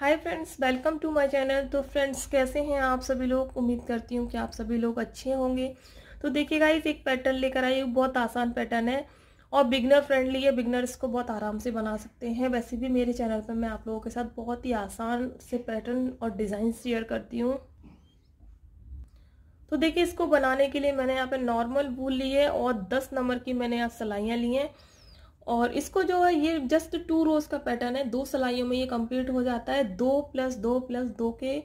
hi friends welcome to my channel तो friends कैसे हैं आप सभी लोग उम्मीद करती हूँ कि आप सभी लोग अच्छे होंगे तो देखिए गाइस एक पैटर्न लेकर आई बहुत आसान पैटर्न है और बिगनर फ्रेंडली है बिगनर इसको बहुत आराम से बना सकते हैं वैसे भी मेरे चैनल पर मैं आप लोगों के साथ बहुत ही आसान से पैटर्न और डिज़ाइन शेयर करती हूँ तो देखिए इसको बनाने के लिए मैंने यहाँ पर नॉर्मल वूल ली है और दस नंबर की मैंने यहाँ सिलाइयाँ ली हैं और इसको जो है ये जस्ट टू रोज का पैटर्न है दो सिलाइयों में ये कंप्लीट हो जाता है दो प्लस दो प्लस दो के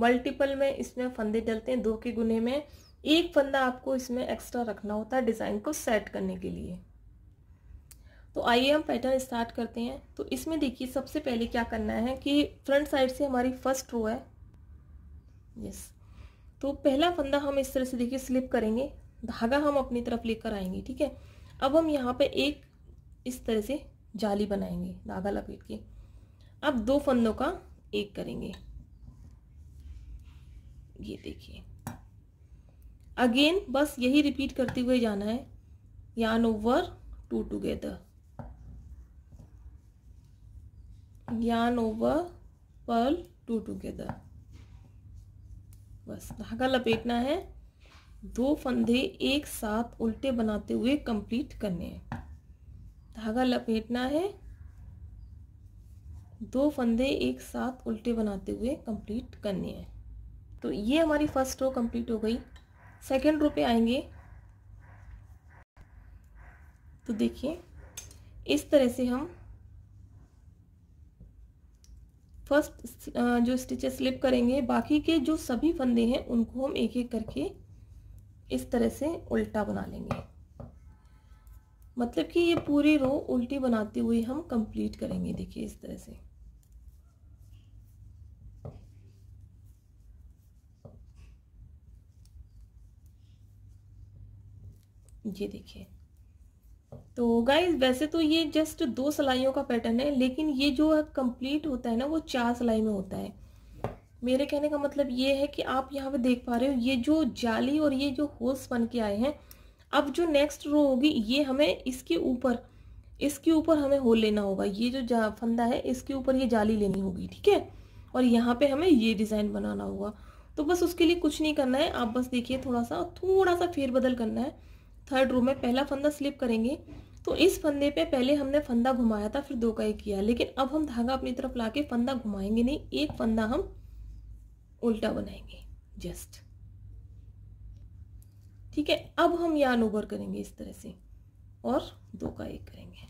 मल्टीपल में इसमें फंदे डलते हैं दो के गुने में एक फंदा आपको इसमें एक्स्ट्रा रखना होता है डिज़ाइन को सेट करने के लिए तो आइए हम पैटर्न स्टार्ट करते हैं तो इसमें देखिए सबसे पहले क्या करना है कि फ्रंट साइड से हमारी फर्स्ट रो है यस तो पहला फंदा हम इस तरह से देखिए स्लिप करेंगे धागा हम अपनी तरफ लेकर आएंगे ठीक है अब हम यहाँ पे एक इस तरह से जाली बनाएंगे धागा लपेट के अब दो फंदों का एक करेंगे ये देखिए अगेन बस यही रिपीट करते हुए जाना है yarn over two together yarn over purl two together बस धागा लपेटना है दो फंदे एक साथ उल्टे बनाते हुए कंप्लीट करने हैं धागा लपेटना है दो फंदे एक साथ उल्टे बनाते हुए कंप्लीट करने हैं तो ये हमारी फर्स्ट रो कंप्लीट हो गई सेकंड रो पे आएंगे तो देखिए इस तरह से हम फर्स्ट जो स्टिचेस स्लिप करेंगे बाकी के जो सभी फंदे हैं उनको हम एक एक करके इस तरह से उल्टा बना लेंगे मतलब कि ये पूरी रो उल्टी बनाते हुए हम कंप्लीट करेंगे देखिए इस तरह से ये देखिए तो गाइज वैसे तो ये जस्ट दो सिलाइयों का पैटर्न है लेकिन ये जो कंप्लीट होता है ना वो चार सिलाई में होता है मेरे कहने का मतलब ये है कि आप यहाँ पे देख पा रहे हो ये जो जाली और ये जो होल्स बन के आए हैं अब जो नेक्स्ट रो होगी ये हमें इसके ऊपर इसके ऊपर हमें होल लेना होगा ये जो फंदा है इसके ऊपर ये जाली लेनी होगी ठीक है और यहाँ पे हमें ये डिज़ाइन बनाना होगा तो बस उसके लिए कुछ नहीं करना है आप बस देखिए थोड़ा सा थोड़ा सा फेरबदल करना है थर्ड रो में पहला फंदा स्लिप करेंगे तो इस फंदे पे पहले हमने फंदा घुमाया था फिर दो का एक किया लेकिन अब हम धागा अपनी तरफ लाके फंदा घुमाएंगे नहीं एक फंदा हम उल्टा बनाएंगे जस्ट ठीक है अब हम यान ओवर करेंगे इस तरह से और दो का एक करेंगे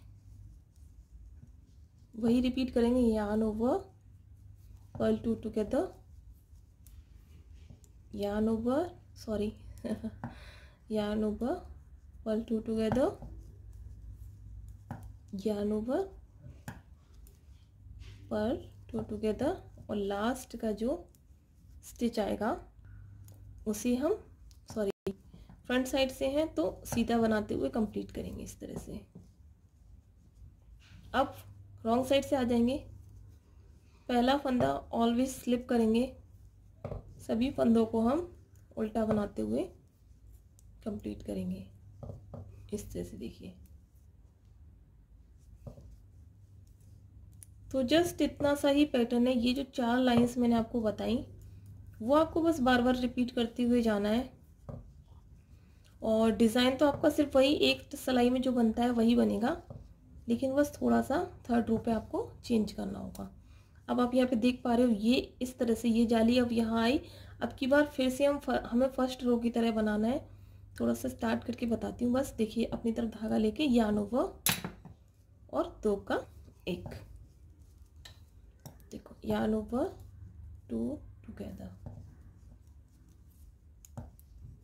वही रिपीट करेंगे yarn over purl two together yarn over sorry yarn over purl two together yarn over purl two together और लास्ट का जो स्टिच आएगा उसे हम फ्रंट साइड से हैं तो सीधा बनाते हुए कंप्लीट करेंगे इस तरह से अब रॉन्ग साइड से आ जाएंगे पहला फंदा ऑलवेज स्लिप करेंगे सभी फंदों को हम उल्टा बनाते हुए कंप्लीट करेंगे इस तरह से देखिए तो जस्ट इतना सा ही पैटर्न है ये जो चार लाइंस मैंने आपको बताई वो आपको बस बार बार रिपीट करते हुए जाना है और डिज़ाइन तो आपका सिर्फ वही एक सिलाई में जो बनता है वही बनेगा लेकिन बस थोड़ा सा थर्ड रो पे आपको चेंज करना होगा अब आप यहाँ पे देख पा रहे हो ये इस तरह से ये जाली अब यहाँ आई अब की बार फिर से हम फर, हमें फर्स्ट रो की तरह बनाना है थोड़ा सा स्टार्ट करके बताती हूँ बस देखिए अपनी तरफ धागा लेके यान ओवर और दो का एक देखो yarn over two together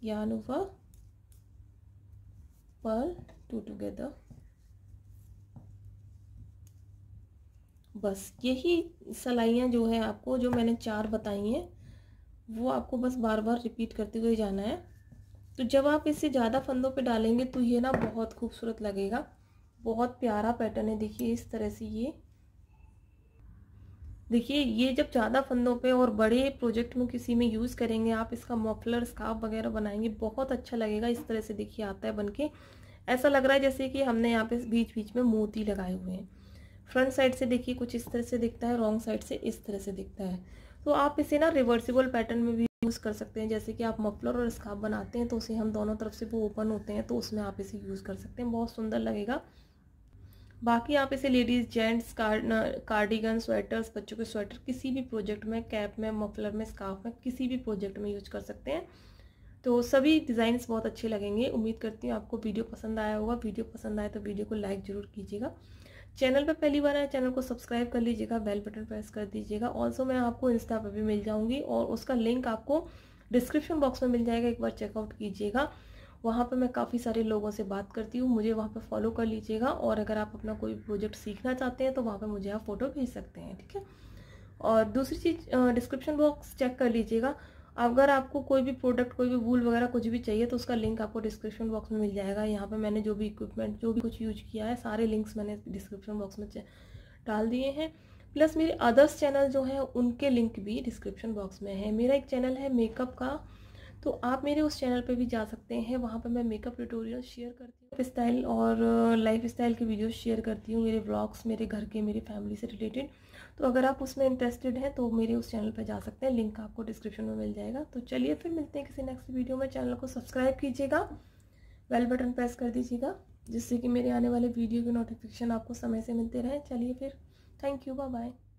yarn over purl two together बस यही सलाइयाँ जो है आपको जो मैंने चार बताई हैं वो आपको बस बार बार रिपीट करते हुए जाना है तो जब आप इसे ज़्यादा फंदों पे डालेंगे तो ये ना बहुत खूबसूरत लगेगा बहुत प्यारा पैटर्न है देखिए इस तरह से ये देखिए ये जब ज़्यादा फंदों पे और बड़े प्रोजेक्ट में किसी में यूज़ करेंगे आप इसका मफलर स्काफ वगैरह बनाएंगे बहुत अच्छा लगेगा इस तरह से देखिए आता है बनके ऐसा लग रहा है जैसे कि हमने यहाँ पे बीच बीच में मोती लगाए हुए हैं फ्रंट साइड से देखिए कुछ इस तरह से दिखता है रॉन्ग साइड से इस तरह से दिखता है तो आप इसे ना रिवर्सिबल पैटर्न में भी यूज़ कर सकते हैं जैसे कि आप मफलर और स्काफ बनाते हैं तो उसे हम दोनों तरफ से वो ओपन होते हैं तो उसमें आप इसे यूज़ कर सकते हैं बहुत सुंदर लगेगा बाकी आप इसे लेडीज़ जेंट्स कार्डिगन स्वेटर्स बच्चों के स्वेटर किसी भी प्रोजेक्ट में कैप में मफलर में स्काफ में किसी भी प्रोजेक्ट में यूज कर सकते हैं तो सभी डिज़ाइंस बहुत अच्छे लगेंगे उम्मीद करती हूँ आपको वीडियो पसंद आया होगा वीडियो पसंद आए तो वीडियो को लाइक ज़रूर कीजिएगा चैनल पर पहली बार आया चैनल को सब्सक्राइब कर लीजिएगा बेल बटन प्रेस कर दीजिएगा ऑल्सो मैं आपको इंस्टा पर भी मिल जाऊँगी और उसका लिंक आपको डिस्क्रिप्शन बॉक्स में मिल जाएगा एक बार चेकआउट कीजिएगा वहाँ पर मैं काफ़ी सारे लोगों से बात करती हूँ मुझे वहाँ पर फॉलो कर लीजिएगा और अगर आप अपना कोई प्रोजेक्ट सीखना चाहते हैं तो वहाँ पर मुझे आप फ़ोटो भेज सकते हैं ठीक है और दूसरी चीज़ डिस्क्रिप्शन बॉक्स चेक कर लीजिएगा अगर आपको कोई भी प्रोडक्ट कोई भी वूल वगैरह कुछ भी चाहिए तो उसका लिंक आपको डिस्क्रिप्शन बॉक्स में मिल जाएगा यहाँ पे मैंने जो भी इक्विपमेंट जो भी कुछ यूज किया है सारे लिंक्स मैंने डिस्क्रिप्शन बॉक्स में डाल दिए हैं प्लस मेरे अदर्स चैनल जो है उनके लिंक भी डिस्क्रिप्शन बॉक्स में है मेरा एक चैनल है मेकअप का तो आप मेरे उस चैनल पे भी जा सकते हैं वहाँ पर मैं मेकअप ट्यूटोरियल शेयर करती हूँ स्टाइल और लाइफ स्टाइल के वीडियोज़ शेयर करती हूँ मेरे ब्लॉग्स मेरे घर के मेरे फैमिली से रिलेटेड तो अगर आप उसमें इंटरेस्टेड हैं तो मेरे उस चैनल पर जा सकते हैं लिंक आपको डिस्क्रिप्शन में मिल जाएगा तो चलिए फिर मिलते हैं किसी नेक्स्ट वीडियो में चैनल को सब्सक्राइब कीजिएगा बेल बटन प्रेस कर दीजिएगा जिससे कि मेरे आने वाले वीडियो के नोटिफिकेशन आपको समय से मिलते रहें चलिए फिर थैंक यू बाय बाय